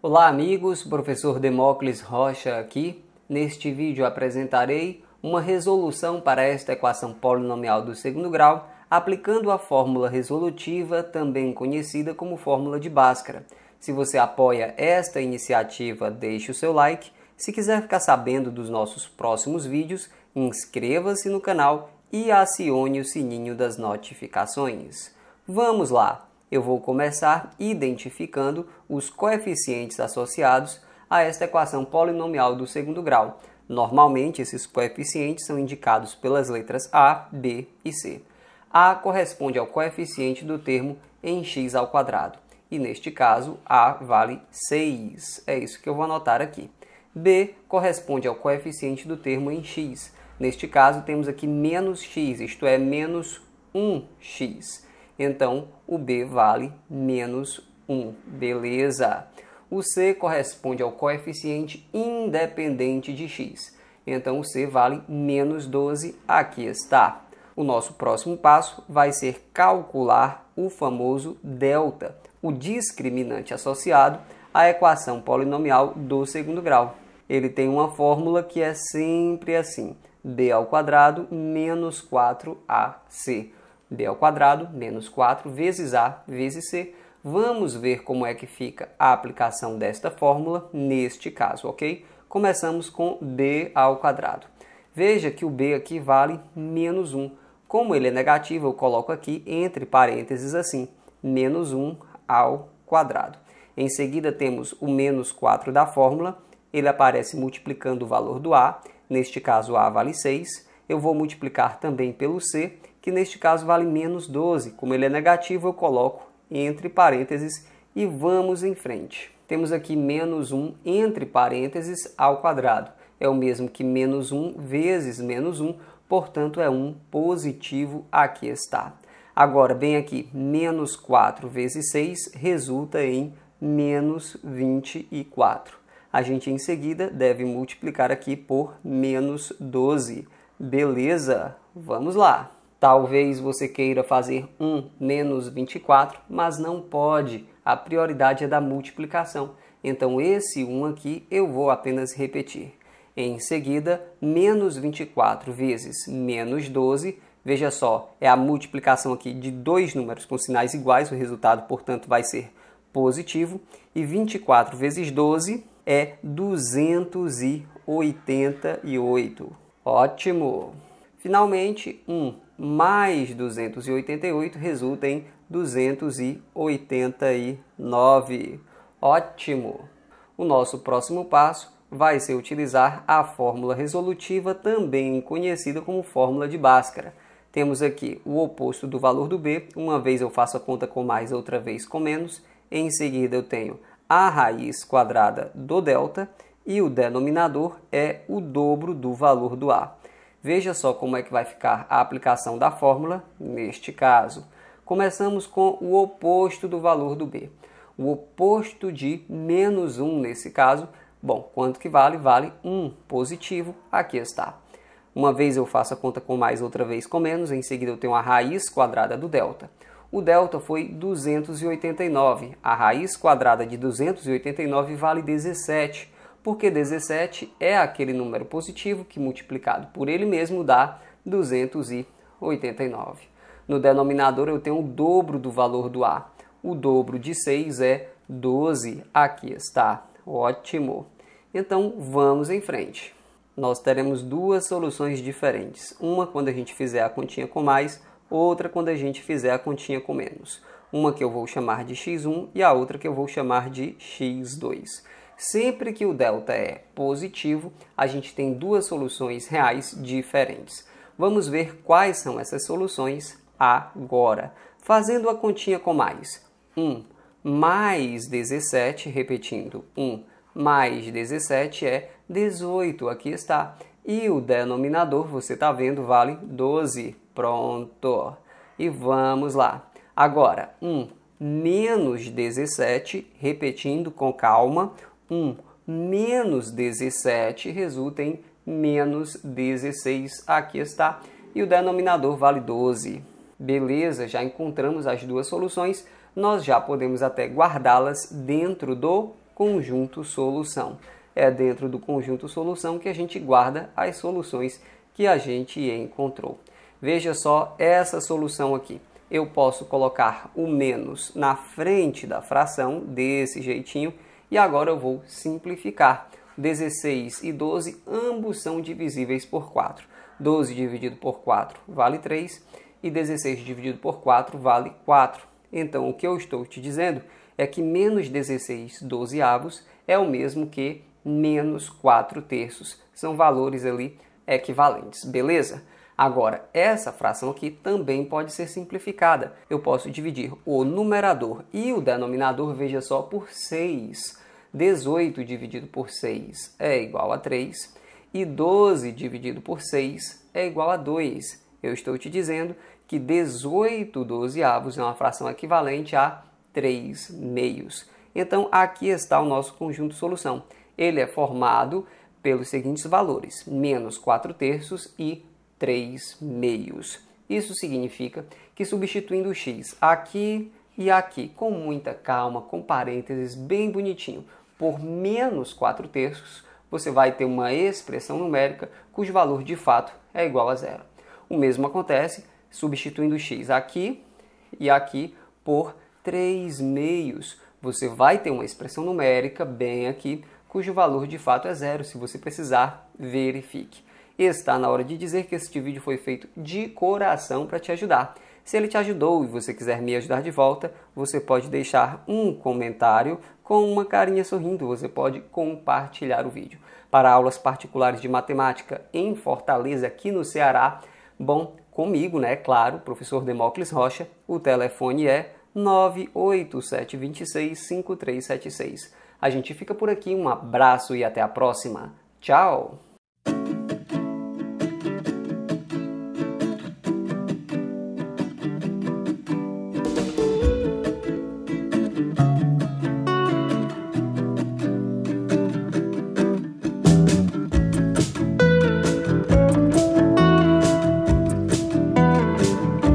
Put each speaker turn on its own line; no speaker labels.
Olá amigos, professor Demócles Rocha aqui. Neste vídeo apresentarei uma resolução para esta equação polinomial do segundo grau, aplicando a fórmula resolutiva, também conhecida como fórmula de Bhaskara. Se você apoia esta iniciativa, deixe o seu like. Se quiser ficar sabendo dos nossos próximos vídeos, inscreva-se no canal e acione o sininho das notificações. Vamos lá! Eu vou começar identificando os coeficientes associados a esta equação polinomial do segundo grau. Normalmente, esses coeficientes são indicados pelas letras A, B e C. A corresponde ao coeficiente do termo em x ao quadrado. E neste caso, A vale 6. É isso que eu vou anotar aqui. B corresponde ao coeficiente do termo em x. Neste caso, temos aqui menos x, isto é, menos 1x. Então, o B vale menos 1. Beleza? O C corresponde ao coeficiente independente de x. Então, o C vale menos 12. Aqui está. O nosso próximo passo vai ser calcular o famoso delta, o discriminante associado à equação polinomial do segundo grau. Ele tem uma fórmula que é sempre assim: b ao quadrado menos 4ac b ao quadrado menos 4 vezes a vezes c. Vamos ver como é que fica a aplicação desta fórmula neste caso, ok? Começamos com b ao quadrado. Veja que o b aqui vale menos 1. Como ele é negativo, eu coloco aqui entre parênteses assim, menos 1 ao quadrado. Em seguida temos o menos 4 da fórmula, ele aparece multiplicando o valor do a, neste caso a vale 6. Eu vou multiplicar também pelo c que neste caso vale menos 12. Como ele é negativo, eu coloco entre parênteses e vamos em frente. Temos aqui menos 1 entre parênteses ao quadrado. É o mesmo que menos 1 vezes menos 1, portanto é 1 positivo, aqui está. Agora, bem aqui, menos 4 vezes 6 resulta em menos 24. A gente em seguida deve multiplicar aqui por menos 12. Beleza? Vamos lá! Talvez você queira fazer 1 menos 24, mas não pode. A prioridade é da multiplicação. Então, esse 1 aqui eu vou apenas repetir. Em seguida, menos 24 vezes menos 12. Veja só, é a multiplicação aqui de dois números com sinais iguais, o resultado, portanto, vai ser positivo. E 24 vezes 12 é 288. Ótimo! Finalmente, 1 mais 288 resulta em 289. Ótimo! O nosso próximo passo vai ser utilizar a fórmula resolutiva, também conhecida como fórmula de Bhaskara. Temos aqui o oposto do valor do b, uma vez eu faço a conta com mais, outra vez com menos. Em seguida eu tenho a raiz quadrada do delta e o denominador é o dobro do valor do a. Veja só como é que vai ficar a aplicação da fórmula neste caso. Começamos com o oposto do valor do B. O oposto de menos 1 nesse caso, bom, quanto que vale? Vale 1 positivo, aqui está. Uma vez eu faço a conta com mais, outra vez com menos, em seguida eu tenho a raiz quadrada do delta. O delta foi 289, a raiz quadrada de 289 vale 17 porque 17 é aquele número positivo que multiplicado por ele mesmo dá 289. No denominador eu tenho o dobro do valor do A. O dobro de 6 é 12. Aqui está. Ótimo. Então vamos em frente. Nós teremos duas soluções diferentes. Uma quando a gente fizer a continha com mais, outra quando a gente fizer a continha com menos. Uma que eu vou chamar de x1 e a outra que eu vou chamar de x2. Sempre que o delta é positivo, a gente tem duas soluções reais diferentes. Vamos ver quais são essas soluções agora. Fazendo a continha com mais. 1 mais 17, repetindo, 1 mais 17 é 18, aqui está. E o denominador, você está vendo, vale 12. Pronto. E vamos lá. Agora, 1 menos 17, repetindo com calma. 1 menos 17 resulta em menos 16. Aqui está. E o denominador vale 12. Beleza, já encontramos as duas soluções. Nós já podemos até guardá-las dentro do conjunto solução. É dentro do conjunto solução que a gente guarda as soluções que a gente encontrou. Veja só essa solução aqui. Eu posso colocar o menos na frente da fração, desse jeitinho, e agora eu vou simplificar. 16 e 12, ambos são divisíveis por 4. 12 dividido por 4 vale 3 e 16 dividido por 4 vale 4. Então, o que eu estou te dizendo é que menos 16 dozeavos é o mesmo que menos 4 terços. São valores ali equivalentes, beleza? Agora, essa fração aqui também pode ser simplificada. Eu posso dividir o numerador e o denominador, veja só, por 6. 18 dividido por 6 é igual a 3 e 12 dividido por 6 é igual a 2. Eu estou te dizendo que 18 dozeavos é uma fração equivalente a 3 meios. Então, aqui está o nosso conjunto solução. Ele é formado pelos seguintes valores, menos 4 terços e três meios. Isso significa que substituindo o x aqui e aqui, com muita calma, com parênteses bem bonitinho, por menos 4 terços, você vai ter uma expressão numérica cujo valor de fato é igual a zero. O mesmo acontece substituindo x aqui e aqui por 3 meios. Você vai ter uma expressão numérica bem aqui cujo valor de fato é zero. Se você precisar, verifique. E está na hora de dizer que este vídeo foi feito de coração para te ajudar. Se ele te ajudou e você quiser me ajudar de volta, você pode deixar um comentário com uma carinha sorrindo, você pode compartilhar o vídeo. Para aulas particulares de matemática em Fortaleza, aqui no Ceará, bom, comigo, né? Claro, professor Demócles Rocha, o telefone é 987265376. A gente fica por aqui, um abraço e até a próxima. Tchau!